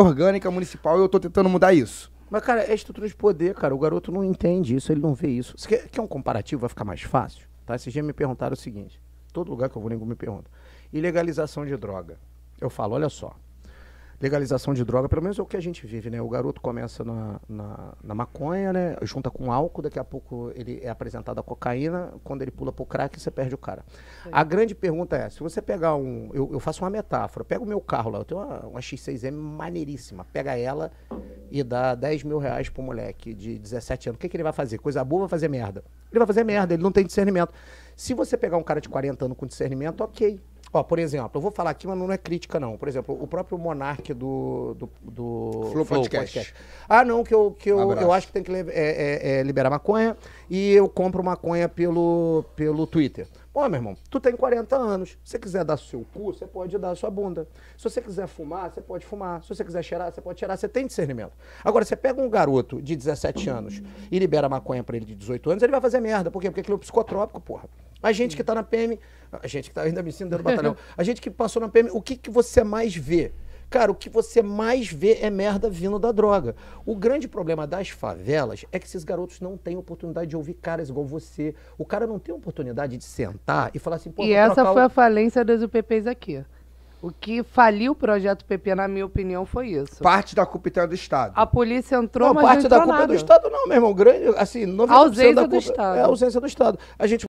orgânica municipal e eu tô tentando mudar isso. Mas, cara, é estrutura de poder, cara. O garoto não entende isso, ele não vê isso. Você quer, quer um comparativo? Vai ficar mais fácil? Tá? Esses dias me perguntaram o seguinte: todo lugar que eu vou, ninguém me pergunta. Ilegalização de droga. Eu falo, olha só, legalização de droga, pelo menos é o que a gente vive, né? O garoto começa na, na, na maconha, né? Junta com álcool, daqui a pouco ele é apresentado a cocaína, quando ele pula pro crack, você perde o cara. A grande pergunta é, se você pegar um... Eu, eu faço uma metáfora, pega o meu carro lá, eu tenho uma, uma X6M maneiríssima, pega ela e dá 10 mil reais pro moleque de 17 anos, o que, que ele vai fazer? Coisa boa, vai fazer merda. Ele vai fazer merda, ele não tem discernimento. Se você pegar um cara de 40 anos com discernimento, ok, Ó, por exemplo, eu vou falar aqui, mas não é crítica, não. Por exemplo, o próprio Monark do, do, do Flow, podcast. podcast. Ah, não, que eu, que eu, eu acho que tem que é, é, é, liberar maconha e eu compro maconha pelo, pelo Twitter. Pô, meu irmão, tu tem 40 anos. Se você quiser dar seu cu, você pode dar sua bunda. Se você quiser fumar, você pode fumar. Se você quiser cheirar, você pode cheirar. Você tem discernimento. Agora, você pega um garoto de 17 anos e libera maconha para ele de 18 anos, ele vai fazer merda. Por quê? Porque aquilo é psicotrópico, porra. A gente que está na PM, a gente que está ainda me ensinando do batalhão, a gente que passou na PM, o que, que você mais vê? Cara, o que você mais vê é merda vindo da droga. O grande problema das favelas é que esses garotos não têm oportunidade de ouvir caras igual você. O cara não tem oportunidade de sentar e falar assim, pô, E essa foi o... a falência das UPPs aqui. O que faliu o projeto PP, na minha opinião, foi isso. Parte da culpa então, é do Estado. A polícia entrou, não, mas parte não da culpa nada. é do Estado, não, meu irmão. Grande, assim, 90% a ausência culpa, do é Estado. É a ausência do Estado. A gente